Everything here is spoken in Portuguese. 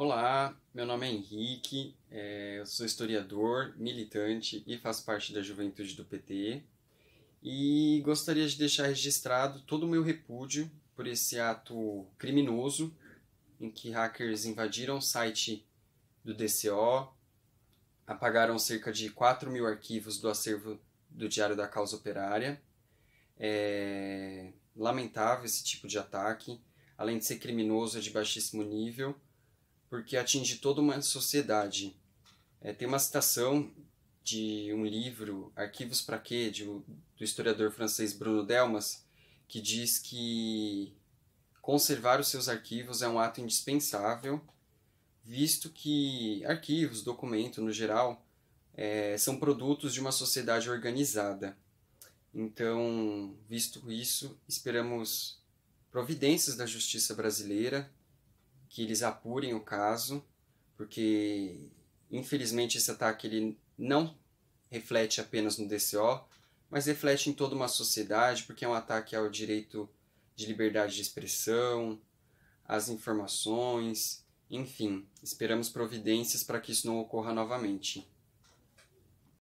Olá, meu nome é Henrique, é, eu sou historiador, militante e faço parte da juventude do PT. E gostaria de deixar registrado todo o meu repúdio por esse ato criminoso em que hackers invadiram o site do DCO, apagaram cerca de 4 mil arquivos do acervo do Diário da Causa Operária. É lamentável esse tipo de ataque, além de ser criminoso, é de baixíssimo nível porque atinge toda uma sociedade. É, tem uma citação de um livro, Arquivos para Quê, de, do historiador francês Bruno Delmas, que diz que conservar os seus arquivos é um ato indispensável, visto que arquivos, documentos no geral, é, são produtos de uma sociedade organizada. Então, visto isso, esperamos providências da justiça brasileira que eles apurem o caso, porque infelizmente esse ataque ele não reflete apenas no DCO, mas reflete em toda uma sociedade, porque é um ataque ao direito de liberdade de expressão, às informações, enfim, esperamos providências para que isso não ocorra novamente.